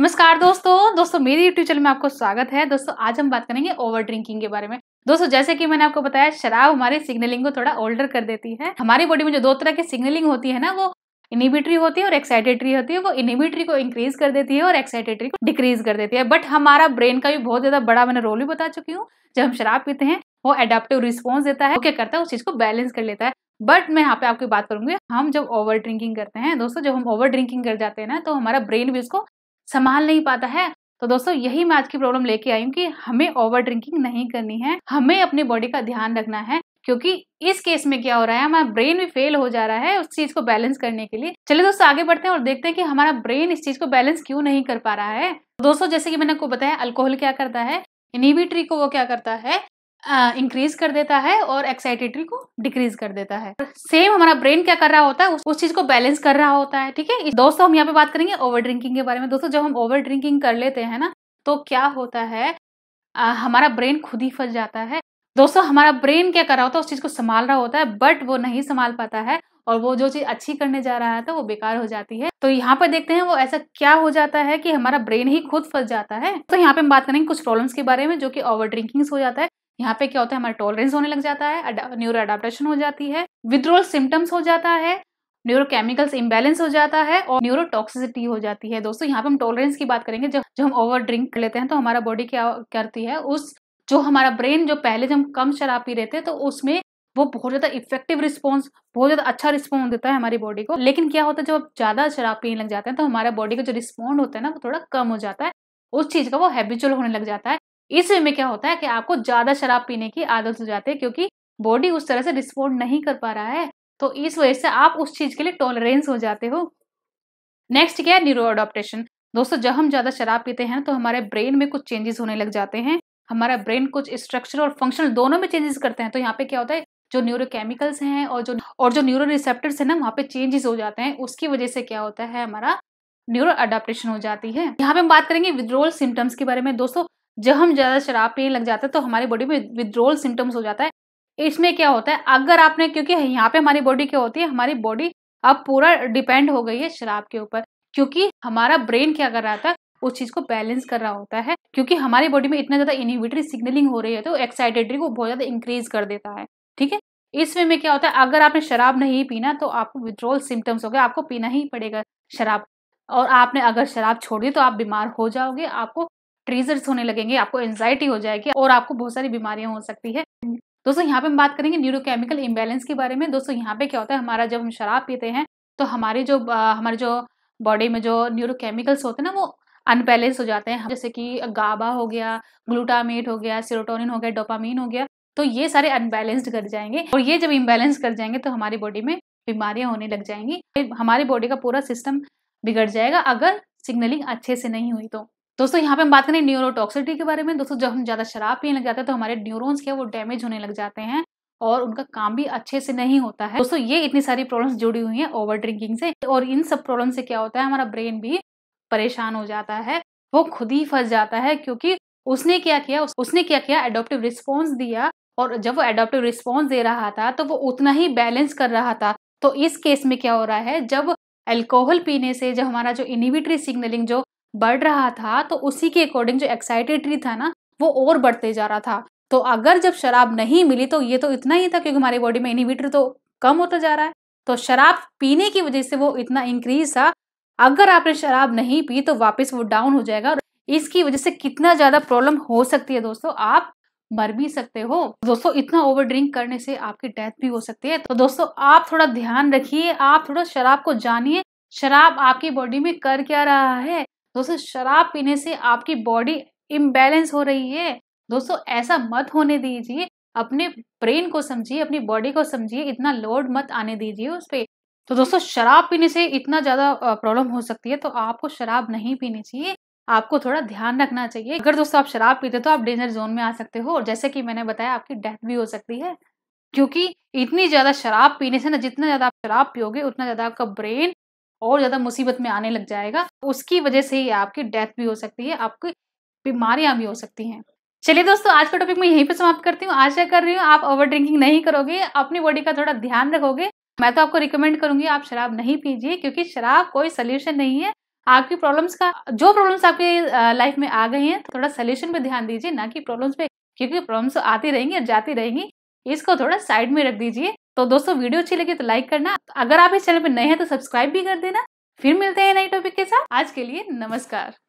नमस्कार दोस्तों दोस्तों मेरे यूट्यूब चैनल में आपको स्वागत है दोस्तों आज हम बात करेंगे ओवर ड्रिंकिंग के बारे में दोस्तों जैसे कि मैंने आपको बताया शराब हमारी सिग्नलिंग को थोड़ा ओल्डर कर देती है हमारी बॉडी में जो दो तरह की सिग्नलिंग होती है ना वो इनिबिटरी होती है और एक्साइटेटरी होती है वो इनिबिटरी को इंक्रीज कर देती है और एक्साइटेटरी को डिक्रीज कर देती है बट हमारा ब्रेन का भी बहुत ज्यादा बड़ा मैंने रोल भी बता चुकी हूँ जब हम शराब पीते हैं वो एडेप्टिव रिस्पॉन्स देता है क्या करता है उस चीज को बैलेंस कर लेता है बट मैं यहाँ पे आपकी बात करूंगी हम जब ओवर ड्रिंकिंग करते हैं दोस्तों जब हम ओवर ड्रिंकिंग कर जाते हैं ना तो हमारा ब्रेन भी उसको संभाल नहीं पाता है तो दोस्तों यही मैं आज की प्रॉब्लम लेके आई हूँ कि हमें ओवर ड्रिंकिंग नहीं करनी है हमें अपनी बॉडी का ध्यान रखना है क्योंकि इस केस में क्या हो रहा है हमारा ब्रेन भी फेल हो जा रहा है उस चीज को बैलेंस करने के लिए चलिए दोस्तों आगे बढ़ते हैं और देखते हैं कि हमारा ब्रेन इस चीज को बैलेंस क्यों नहीं कर पा रहा है दोस्तों जैसे कि मैंने आपको बताया अल्कोहल क्या करता है इनिबिट्री को वो क्या करता है इंक्रीज कर देता है और एक्साइटेटरी को डिक्रीज कर देता है सेम हमारा ब्रेन क्या कर रहा होता है उस, उस चीज को बैलेंस कर रहा होता है ठीक है दोस्तों हम यहाँ पे बात करेंगे ओवर ड्रिंकिंग के बारे में दोस्तों जब हम ओवर ड्रिंकिंग कर लेते हैं ना तो क्या होता है आ, हमारा ब्रेन खुद ही फंस जाता है दोस्तों हमारा ब्रेन क्या कर रहा होता है उस चीज को संभाल रहा होता है बट वो नहीं संभाल पाता है और वो जो चीज अच्छी करने जा रहा था तो वो बेकार हो जाती है तो यहाँ पर देखते हैं वो ऐसा क्या हो जाता है कि हमारा ब्रेन ही खुद फंस जाता है तो यहाँ पे हम बात करेंगे कुछ प्रॉब्लम्स के बारे में जो कि ओवर ड्रिंकिंग हो जाता है यहाँ पे क्या होता है हमारा टॉलरेंस होने लग जाता है न्यूरो अडाप्टेशन हो जाती है विद्रोल सिम्टम्स हो जाता है न्यूरोकेमिकल्स इम्बेलेंस हो जाता है और न्यूरोटॉक्सिसिटी हो जाती है दोस्तों यहाँ पे हम टॉलरेंस की बात करेंगे जब जब हम ओवर ड्रिंक कर लेते हैं तो हमारा बॉडी क्या करती है उस जो हमारा ब्रेन जो पहले जब हम कम शराब पी रहे थे तो उसमें वो बहुत ज़्यादा इफेक्टिव रिस्पॉन्स बहुत ज़्यादा अच्छा रिस्पॉन्स देता है हमारी बॉडी को लेकिन क्या होता है जब ज़्यादा शराब पीने लग जाते हैं तो हमारा बॉडी का जो रिस्पॉन्ड होता है ना वो थोड़ा कम हो जाता है उस चीज़ का वो हैबिचुअल होने लग जाता है में क्या होता है कि आपको ज्यादा शराब पीने की आदत हो जाती है क्योंकि बॉडी उस तरह से रिस्पॉन्ड नहीं कर पा रहा है तो इस वजह से आप उस चीज के लिए टॉलरेंस हो जाते हो नेक्स्ट क्या है न्यूरो अडोप्टेशन दोस्तों जब हम ज्यादा शराब पीते हैं तो हमारे ब्रेन में कुछ चेंजेस होने लग जाते हैं हमारा ब्रेन कुछ स्ट्रक्चर और फंक्शन दोनों में चेंजेस करते हैं तो यहाँ पे क्या होता है जो न्यूरो केमिकल्स हैं और जो और जो न्यूरो रिसेप्टर्स हैं ना वहाँ पे चेंजेस हो जाते हैं उसकी वजह से क्या होता है हमारा न्यूरो अडाप्टेशन हो जाती है यहाँ पे हम बात करेंगे विद्रोअल सिम्टम्स के बारे में दोस्तों जब हम ज़्यादा शराब पीने लग जाते हैं तो हमारी बॉडी में विद्रोल सिम्टम्स हो जाता है इसमें क्या होता है अगर आपने क्योंकि यहाँ पे हमारी बॉडी क्या होती है हमारी बॉडी अब पूरा डिपेंड हो गई है शराब के ऊपर क्योंकि हमारा ब्रेन क्या कर रहा था उस चीज़ को बैलेंस कर रहा होता है क्योंकि हमारी बॉडी में इतना ज़्यादा इनिविटरी सिग्नलिंग हो रही है तो एक्साइटेटरी को बहुत ज़्यादा इंक्रीज कर देता है ठीक है इस वे में क्या होता है अगर आपने शराब नहीं पीना तो आपको विद्रोल सिम्टम्स हो गए आपको पीना ही पड़ेगा शराब और आपने अगर शराब छोड़ दी तो आप बीमार हो जाओगे आपको ट्रीजर्स होने लगेंगे आपको एंजाइटी हो जाएगी और आपको बहुत सारी बीमारियां हो सकती है दोस्तों यहाँ पे हम बात करेंगे न्यूरोकेमिकल इम्बेलेंस के बारे में दोस्तों यहाँ पे क्या होता है हमारा जब हम शराब पीते हैं तो हमारे जो हमारे जो बॉडी में जो न्यूरोकेमिकल्स होते हैं ना वो अनबैलेंस हो जाते हैं जैसे कि गाबा हो गया ग्लूटामेट हो गया सीरोटोनिन हो गया डोपामीन हो गया तो ये सारे अनबैलेंस्ड कर जाएंगे और ये जब इम्बेलेंस कर जाएंगे तो हमारी बॉडी में बीमारियां होने लग जाएंगी हमारी बॉडी का पूरा सिस्टम बिगड़ जाएगा अगर सिग्नलिंग अच्छे से नहीं हुई तो दोस्तों यहाँ पे हम बात करें न्यूरोटॉक्सिटी के बारे में दोस्तों जब हम ज़्यादा शराब पीने लग जाते हैं तो हमारे न्यूरोन्स के वो डैमेज होने लग जाते हैं और उनका काम भी अच्छे से नहीं होता है दोस्तों ये इतनी सारी प्रॉब्लम्स जुड़ी हुई हैं ओवर ड्रिंकिंग से और इन सब प्रॉब्लम से क्या होता है हमारा ब्रेन भी परेशान हो जाता है वो खुद ही फंस जाता है क्योंकि उसने क्या किया उसने क्या किया एडोप्टिव रिस्पॉन्स दिया और जब वो एडोप्टिव रिस्पॉन्स दे रहा था तो वो उतना ही बैलेंस कर रहा था तो इस केस में क्या हो रहा है जब एल्कोहल पीने से जब हमारा जो इनिबिटरी सिग्नलिंग जो बढ़ रहा था तो उसी के अकॉर्डिंग जो एक्साइटेटरी था ना वो और बढ़ते जा रहा था तो अगर जब शराब नहीं मिली तो ये तो इतना ही था क्योंकि हमारी बॉडी में इनिवेटर तो कम होता जा रहा है तो शराब पीने की वजह से वो इतना इंक्रीज था अगर आपने शराब नहीं पी तो वापस वो डाउन हो जाएगा और इसकी वजह से कितना ज़्यादा प्रॉब्लम हो सकती है दोस्तों आप मर भी सकते हो दोस्तों इतना ओवर ड्रिंक करने से आपकी डेथ भी हो सकती है तो दोस्तों आप थोड़ा ध्यान रखिए आप थोड़ा शराब को जानिए शराब आपकी बॉडी में कर क्या रहा है दोस्तों शराब पीने से आपकी बॉडी इम्बैलेंस हो रही है दोस्तों ऐसा मत होने दीजिए अपने ब्रेन को समझिए अपनी बॉडी को समझिए इतना लोड मत आने दीजिए उस पर तो दोस्तों शराब पीने से इतना ज़्यादा प्रॉब्लम हो सकती है तो आपको शराब नहीं पीनी चाहिए आपको थोड़ा ध्यान रखना चाहिए अगर दोस्तों आप शराब पीते हो तो आप डेंजर जोन में आ सकते हो और जैसे कि मैंने बताया आपकी डेथ भी हो सकती है क्योंकि इतनी ज़्यादा शराब पीने से ना जितना ज़्यादा आप शराब पियोगे उतना ज़्यादा आपका ब्रेन और ज़्यादा मुसीबत में आने लग जाएगा उसकी वजह से ही आपकी डेथ भी हो सकती है आपकी बीमारियां भी हो सकती हैं चलिए दोस्तों आज का टॉपिक मैं यहीं पे समाप्त करती हूँ आशा कर रही हूँ आप ओवर ड्रिंकिंग नहीं करोगे अपनी बॉडी का थोड़ा ध्यान रखोगे मैं तो आपको रिकमेंड करूंगी आप शराब नहीं पीजिए क्योंकि शराब कोई सोल्यूशन नहीं है आपकी प्रॉब्लम्स का जो प्रॉब्लम्स आपकी लाइफ में आ गई हैं तो थोड़ा सोल्यूशन पे ध्यान दीजिए ना कि प्रॉब्लम्स पे क्योंकि प्रॉब्लम्स तो आती रहेंगी और जाती रहेंगी इसको थोड़ा साइड में रख दीजिए तो दोस्तों वीडियो अच्छी लगी तो लाइक करना अगर आप इस चैनल पर नए हैं तो सब्सक्राइब भी कर देना फिर मिलते हैं नए टॉपिक के साथ आज के लिए नमस्कार